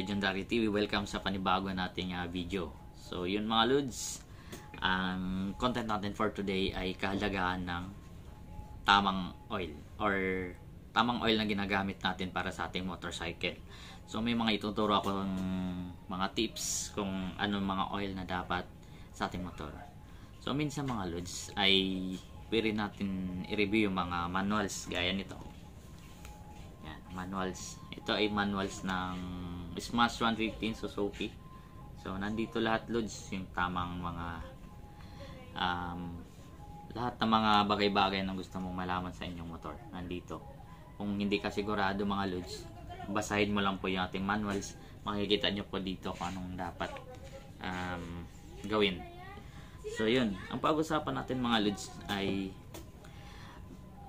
Legendary TV. Welcome sa panibago nating uh, video. So, yun mga Ludes. Ang content natin for today ay kahalagahan ng tamang oil or tamang oil na ginagamit natin para sa ating motorcycle. So, may mga ituturo ako ng mga tips kung anong mga oil na dapat sa ating motor. So, minsan mga Ludes ay pwede natin i-review yung mga manuals gaya nito. Yan, manuals ito ay manuals ng Smash 115 Suzuki. So, nandito lahat loads yung tamang mga um, lahat ng mga bagay-bagay na gusto mong malaman sa inyong motor. Nandito. Kung hindi ka sigurado mga loads, basahin mo lang po yung ating manuals. Makikita nyo po dito kung anong dapat um, gawin. So, yun. Ang pag-usapan natin mga loads ay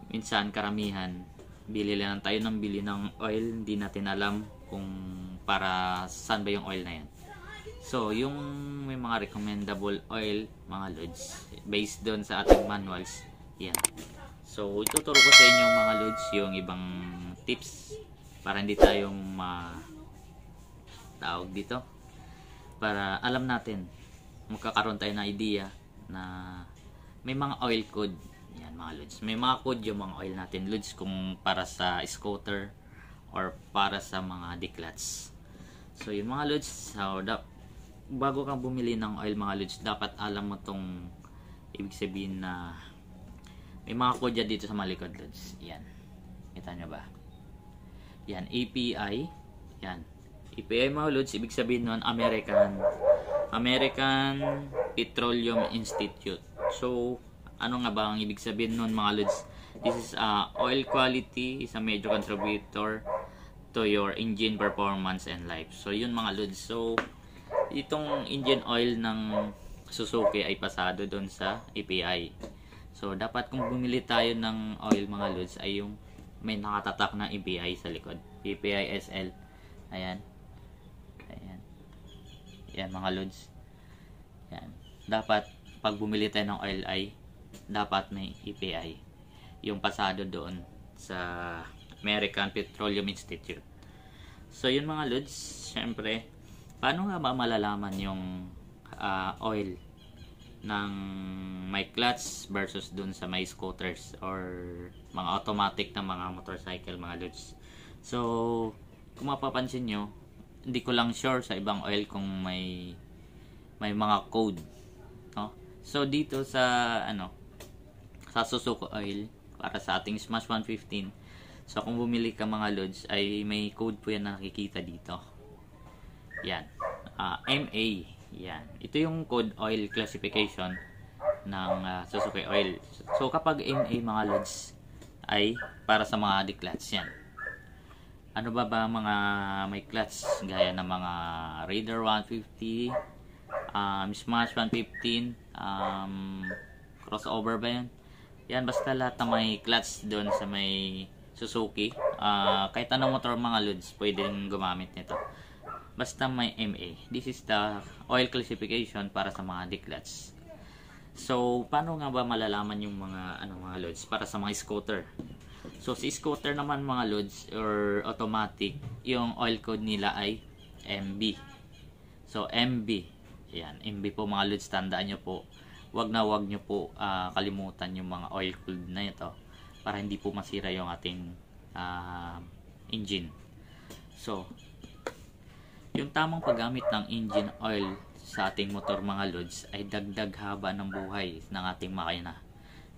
minsan karamihan bili lang tayo ng bili ng oil hindi natin alam kung para saan ba yung oil na yan so yung may mga recommendable oil mga lods based doon sa ating manuals yan so ituturo ko sa inyo mga lods yung ibang tips para hindi tayo ma tawag dito para alam natin magkakaroon tayo ng idea na may mga oil code yan mga lods. May mga code yung mga oil natin lods kung para sa scooter or para sa mga declats. So yung mga lods, so, da, bago kang bumili ng oil mga lods, dapat alam mo tong ibig sabihin na may mga kodya dito sa mga malikod lods. Yan. Kita nyo ba? Yan. API. Yan. API mga lods, ibig sabihin nun American American Petroleum Institute. So, ano nga ba ang ibig sabihin nun mga lods? This is uh, oil quality is a major contributor to your engine performance and life. So yun mga lods. So itong engine oil ng Suzuki ay pasado doon sa API. So dapat kung bumili tayo ng oil mga lods ay yung may nakatatak na API sa likod. API SL. Ayan. Ayan. Ayan mga lods. Ayan. Dapat pag bumili tayo ng oil ay dapat may EPI yung pasado doon sa American Petroleum Institute so yun mga lods syempre paano nga ba malalaman yung uh, oil ng may clutch versus doon sa may scooters or mga automatic na mga motorcycle mga lods so kung mapapansin nyo hindi ko lang sure sa ibang oil kung may may mga code no so dito sa ano sa Suzuko oil para sa ating Smash 115. So, kung bumili ka mga lods, ay may code po yan na nakikita dito. Yan. Uh, ah, MA. Yan. Ito yung code oil classification ng uh, Suzuki oil. So, kapag MA mga lods, ay para sa mga declats yan. Ano ba ba mga may clutch gaya ng mga Raider 150, um, Smash 115, um, crossover ba yan? Yan, basta lahat na may clutch doon sa may Suzuki. Uh, kahit anong motor mga lods, pwedeng gumamit nito. Basta may MA. This is the oil classification para sa mga D-clutch. So, paano nga ba malalaman yung mga ano mga loads para sa mga scooter? So, si scooter naman mga loads or automatic, yung oil code nila ay MB. So, MB. Yan, MB po mga loads, tandaan nyo po wag na wag nyo po uh, kalimutan yung mga oil cooled na ito para hindi po masira yung ating uh, engine. So, yung tamang paggamit ng engine oil sa ating motor mga lods ay dagdag haba ng buhay ng ating makina.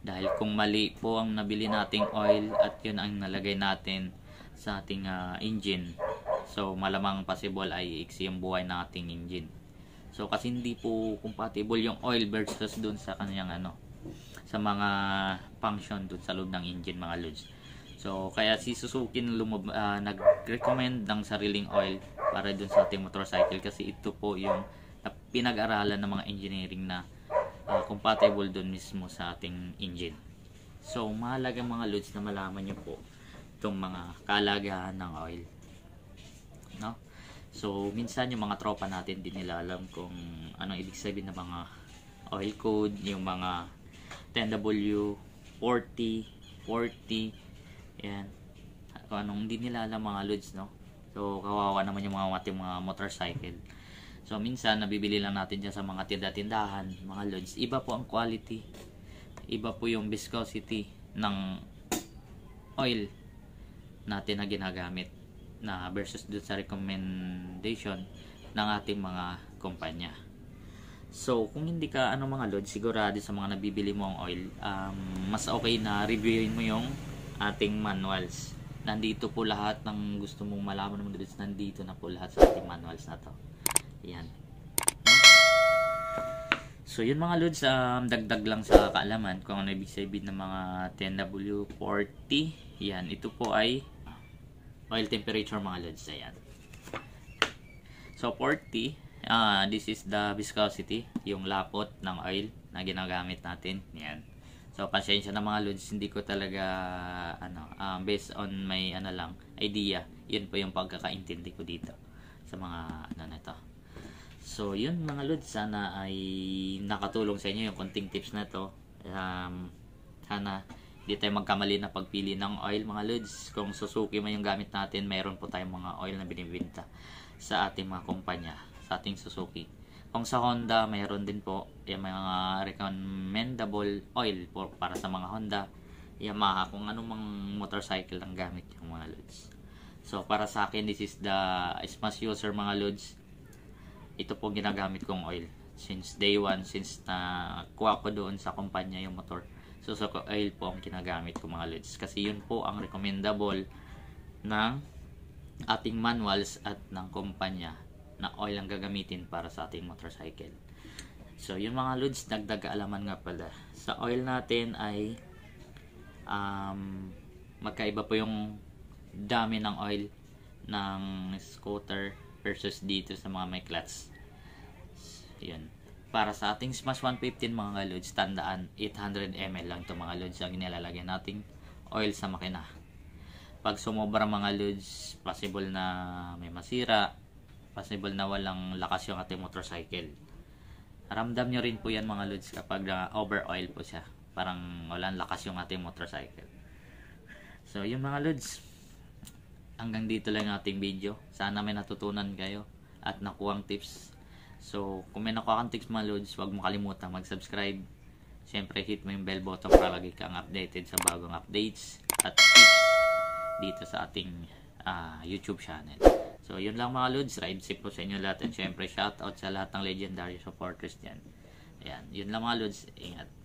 Dahil kung mali po ang nabili nating oil at yun ang nalagay natin sa ating uh, engine, so malamang possible ay iksi ang buhay ng ating engine. So kasi hindi po compatible yung oil versus dun sa kanyang ano sa mga function dun sa loob ng engine mga lods. So kaya si Suzuki lumab, uh, nag-recommend ng sariling oil para dun sa ating motorcycle kasi ito po yung pinag-aralan ng mga engineering na uh, compatible dun mismo sa ating engine. So mahalaga mga lods na malaman nyo po itong mga kalagahan ng oil. So, minsan yung mga tropa natin, din nila alam kung anong ibig sabihin ng mga oil code, yung mga 10W, 40, 40, yan. Kung anong hindi nila alam mga loads, no? So, kawawa naman yung mga ating mga motorcycle. So, minsan, nabibili lang natin dyan sa mga tinda-tindahan, mga loads. Iba po ang quality. Iba po yung viscosity ng oil natin na ginagamit na versus dun sa recommendation ng ating mga kumpanya. So, kung hindi ka ano mga load, sigurado sa mga nabibili mo ang oil, um, mas okay na reviewin mo yung ating manuals. Nandito po lahat ng gusto mong malaman ng loads, nandito na po lahat sa ating manuals na to. Ayan. So, yun mga loads, um, dagdag lang sa kaalaman kung ano ibig sabihin ng mga 10W40. Ayan, ito po ay oil temperature mga lods. Ayan. So, 40. Uh, ah, this is the viscosity, yung lapot ng oil na ginagamit natin. Yan. So, pasensya na mga lods, hindi ko talaga, ano, uh, based on my, ano lang, idea, yun po yung pagkakaintindi ko dito sa mga, ano na to. So, yun mga lods, sana ay nakatulong sa inyo yung konting tips na to. Um, sana, hindi tayo magkamali na pagpili ng oil mga lods. Kung Suzuki man yung gamit natin, mayroon po tayong mga oil na binibinta sa ating mga kumpanya, sa ating Suzuki. Kung sa Honda, mayroon din po yung mga recommendable oil for, para sa mga Honda, Yamaha, kung anong anumang motorcycle ang gamit yung mga lods. So, para sa akin, this is the Smash user mga lods. Ito po ginagamit kong oil since day 1 since na kuha ko doon sa kumpanya yung motor So, so oil po ang ginagamit ko mga leads Kasi yun po ang recommendable ng ating manuals at ng kumpanya na oil ang gagamitin para sa ating motorcycle. So, yung mga leads dagdag alaman nga pala. Sa oil natin ay um, magkaiba po yung dami ng oil ng scooter versus dito sa mga may clutch. Yun para sa ating Smash 115 mga lods, tandaan 800 ml lang ito mga lods ang inilalagay nating oil sa makina. Pag sumobra mga lods, possible na may masira, possible na walang lakas yung ating motorcycle. Ramdam nyo rin po yan mga lods kapag ah, over oil po siya. Parang walang lakas yung ating motorcycle. So yun mga lods, hanggang dito lang ating video. Sana may natutunan kayo at nakuha ang tips So, kung may nakuha kang tips mga lods, huwag mo kalimutan mag-subscribe. Siyempre, hit mo yung bell button para lagi kang updated sa bagong updates at tips dito sa ating uh, YouTube channel. So, yun lang mga lods. Ride safe po sa inyo lahat. And syempre, shoutout sa lahat ng legendary supporters dyan. Ayan, yun lang mga lods. Ingat.